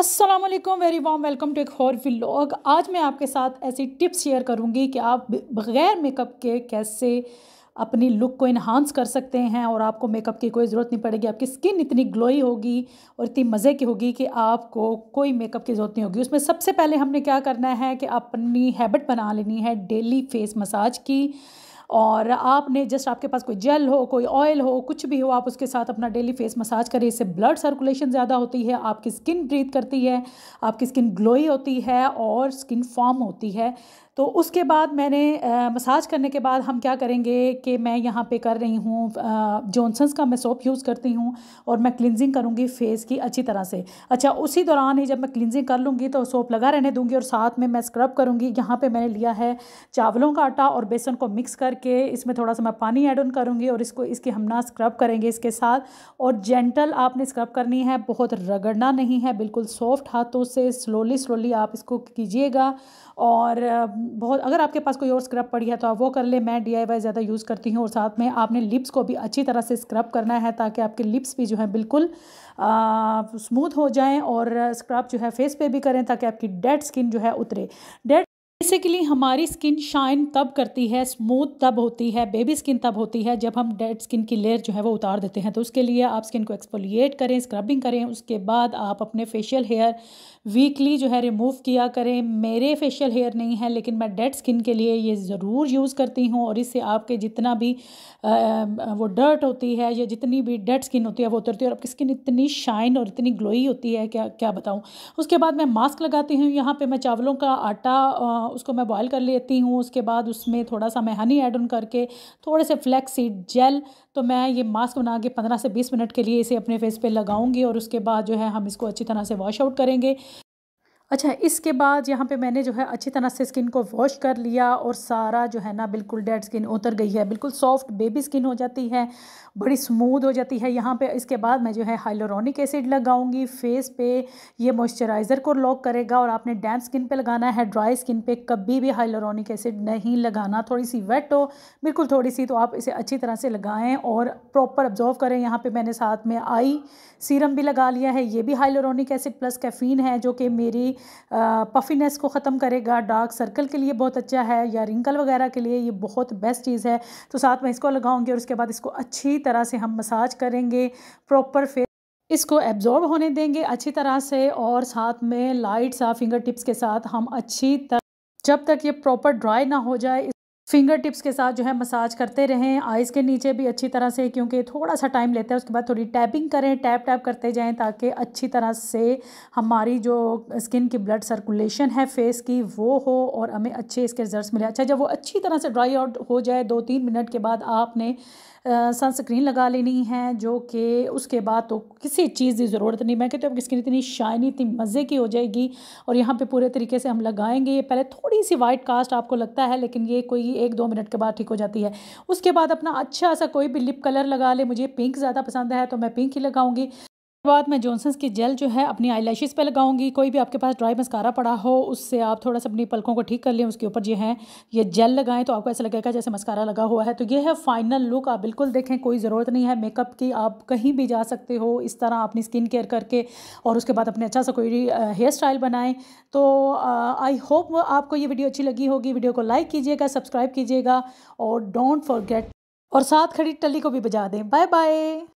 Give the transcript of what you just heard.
Aslam very warm welcome to एक हॉर vlog आज मैं आपके साथ ऐसी टिप्स शेयर करूँगी कि आप बग़ैर मेकअप के कैसे अपनी लुक को इन्हांस कर सकते हैं और आपको मेकअप की कोई ज़रूरत नहीं पड़ेगी आपकी स्किन इतनी ग्लोई होगी और इतनी मज़े की होगी कि आपको कोई मेकअप की ज़रूरत नहीं होगी उसमें सबसे पहले हमने क्या करना है कि अपनी हैबिट बना लेनी है डेली फेस मसाज की और आपने जस्ट आपके पास कोई जेल हो कोई ऑयल हो कुछ भी हो आप उसके साथ अपना डेली फेस मसाज करें इससे ब्लड सर्कुलेशन ज़्यादा होती है आपकी स्किन ब्रीथ करती है आपकी स्किन ग्लोई होती है और स्किन फॉर्म होती है तो उसके बाद मैंने मसाज करने के बाद हम क्या करेंगे कि मैं यहाँ पे कर रही हूँ जॉनसन्स का मैं सोप यूज़ करती हूँ और मैं क्लिनजिंग करूँगी फेस की अच्छी तरह से अच्छा उसी दौरान ही जब मैं क्लिनजिंग कर लूँगी तो सोप लगा रहने दूँगी और साथ में मैं स्क्रब करूँगी यहाँ पर मैंने लिया है चावलों का आटा और बेसन को मिक्स करके इसमें थोड़ा सा मैं पानी एड ऑन करूँगी और इसको इसकी हम ना स्क्रब करेंगे इसके साथ और जेंटल आपने स्क्रब करनी है बहुत रगड़ना नहीं है बिल्कुल सॉफ्ट हाथों से स्लोली स्लोली आप इसको कीजिएगा और बहुत अगर आपके पास कोई और स्क्रब पड़ी है तो आप वो कर ले मैं डी ज़्यादा यूज़ करती हूँ और साथ में आपने लिप्स को भी अच्छी तरह से स्क्रब करना है ताकि आपके लिप्स भी जो है बिल्कुल स्मूथ हो जाएं और स्क्रब जो है फेस पे भी करें ताकि आपकी डेड स्किन जो है उतरे डेड बेसिकली हमारी स्किन शाइन तब करती है स्मूथ तब होती है बेबी स्किन तब होती है जब हम डेड स्किन की लेयर जो है वो उतार देते हैं तो उसके लिए आप स्किन को एक्सपोलिएट करें स्क्रबिंग करें उसके बाद आप अपने फेशियल हेयर वीकली जो है रिमूव किया करें मेरे फेशियल हेयर नहीं है लेकिन मैं डेड स्किन के लिए ये ज़रूर यूज़ करती हूँ और इससे आपके जितना भी आ, वो डर्ट होती है या जितनी भी डेड स्किन होती है वो उतरती है और आपकी स्किन इतनी शाइन और इतनी ग्लोई होती है क्या क्या बताऊँ उसके बाद मैं मास्क लगाती हूँ यहाँ पर मैं चावलों का आटा उसको मैं बॉयल कर लेती हूँ उसके बाद उसमें थोड़ा सा मैं हनी ऐड ऑन करके थोड़े से फ्लैक्स सीड जेल तो मैं ये मास्क बना के पंद्रह से बीस मिनट के लिए इसे अपने फेस पर लगाऊँगी और उसके बाद जो है हम इसको अच्छी तरह से वॉश आउट करेंगे अच्छा इसके बाद यहाँ पे मैंने जो है अच्छी तरह से स्किन को वॉश कर लिया और सारा जो है ना बिल्कुल डेड स्किन उतर गई है बिल्कुल सॉफ्ट बेबी स्किन हो जाती है बड़ी स्मूद हो जाती है यहाँ पे इसके बाद मैं जो है हाइलोरॉनिक एसिड लगाऊंगी फेस पे ये मॉइस्चराइज़र को लॉक करेगा और आपने डैम स्किन पर लगाना है ड्राई स्किन पर कभी भी हाइलोरॉनिक एसिड नहीं लगाना थोड़ी सी वेट हो बिल्कुल थोड़ी सी तो आप इसे अच्छी तरह से लगाएँ और प्रॉपर ऑब्जॉर्व करें यहाँ पर मैंने साथ में आई सीरम भी लगा लिया है ये भी हाइलोरॉनिक एसिड प्लस कैफीन है जो कि मेरी पफीनेस को ख़त्म करेगा डार्क सर्कल के लिए बहुत अच्छा है या रिंकल वगैरह के लिए ये बहुत बेस्ट चीज़ है तो साथ में इसको लगाऊंगी और उसके बाद इसको अच्छी तरह से हम मसाज करेंगे प्रॉपर फेस इसको एब्जॉर्ब होने देंगे अच्छी तरह से और साथ में लाइट सा फिंगर टिप्स के साथ हम अच्छी तरह जब तक ये प्रॉपर ड्राई ना हो जाए फिंगर टिप्स के साथ जो है मसाज करते रहें आइज़ के नीचे भी अच्छी तरह से क्योंकि थोड़ा सा टाइम लेता है उसके बाद थोड़ी टैपिंग करें टैप टैप करते जाएं ताकि अच्छी तरह से हमारी जो स्किन की ब्लड सर्कुलेशन है फेस की वो हो और हमें अच्छे इसके रिजल्ट मिले अच्छा जब वो अच्छी तरह से ड्राई आउट हो जाए दो तीन मिनट के बाद आपने सनस्क्रीन लगा लेनी है जो कि उसके बाद तो किसी चीज़ की ज़रूरत नहीं मैं कहती हूँ आपकी स्किन इतनी शाइनी इतनी मज़े की हो जाएगी और यहाँ पे पूरे तरीके से हम लगाएंगे पहले थोड़ी सी वाइट कास्ट आपको लगता है लेकिन ये कोई एक दो मिनट के बाद ठीक हो जाती है उसके बाद अपना अच्छा सा कोई भी लिप कलर लगा ले मुझे पिंक ज़्यादा पसंद है तो मैं पिंक ही लगाऊंगी बाद मैं जॉनसन्स की जेल जो है अपनी आई लैशेज़ पर लगाऊंगी कोई भी आपके पास ड्राई मस्कारा पड़ा हो उससे आप थोड़ा सा अपनी पलकों को ठीक कर लें उसके ऊपर ये है ये जेल लगाएं तो आपको ऐसा लगेगा जैसे मस्कारा लगा हुआ है तो ये है फाइनल लुक आप बिल्कुल देखें कोई ज़रूरत नहीं है मेकअप की आप कहीं भी जा सकते हो इस तरह अपनी स्किन केयर करके और उसके बाद अपने अच्छा सा कोई हेयर स्टाइल बनाएँ तो आई होप आपको ये वीडियो अच्छी लगी होगी वीडियो को लाइक कीजिएगा सब्सक्राइब कीजिएगा और डोंट फॉरगेट और साथ खड़ी टली को भी बजा दें बाय बाय